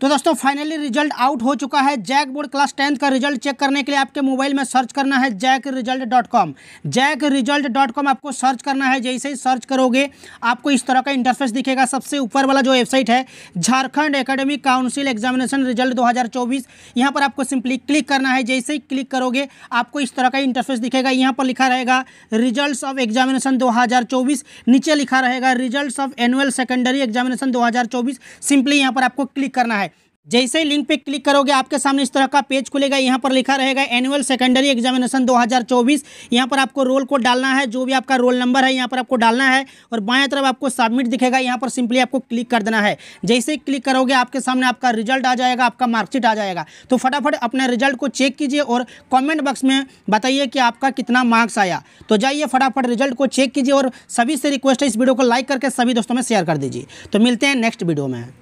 तो दोस्तों finally result out हो चुका है जैक बोर्ड क्लास टेंथ का रिजल्ट चेक करने के लिए आपके मोबाइल में सर्च करना है JAC result dot com JAC result dot com आपको सर्च करना है जैसे ही सर्च करोगे आपको इस तरह का इंटरफेस दिखेगा सबसे ऊपर वाला जो वेबसाइट है Jharkhand Academic Council examination result दो हज़ार चौबीस यहाँ पर आपको सिंपली क्लिक करना है जैसे ही क्लिक करोगे आपको इस तरह का इंटरफेस दिखेगा यहाँ पर लिखा रहेगा रिजल्ट ऑफ एग्जामिनेशन दो हज़ार चौबीस नीचे लिखा रहेगा result of annual secondary examination दो हज़ार चौबीस सिंपली यहाँ पर आपको क्लिक करना है जैसे ही लिंक पे क्लिक करोगे आपके सामने इस तरह का पेज खुलेगा यहाँ पर लिखा रहेगा एनुअल सेकेंडरी एग्जामिनेशन 2024 यहाँ पर आपको रोल कोड डालना है जो भी आपका रोल नंबर है यहाँ पर आपको डालना है और बाएं तरफ आपको सबमिट दिखेगा यहाँ पर सिंपली आपको क्लिक कर देना है जैसे ही क्लिक करोगे आपके सामने आपका रिजल्ट आ जाएगा आपका मार्कशीट आ जाएगा तो फटाफट अपने रिजल्ट को चेक कीजिए और कॉमेंट बॉक्स में बताइए कि आपका कितना मार्क्स आया तो जाइए फटाफट रिजल्ट को चेक कीजिए और सभी से रिक्वेस्ट है इस वीडियो को लाइक करके सभी दोस्तों में शेयर कर दीजिए तो मिलते हैं नेक्स्ट वीडियो में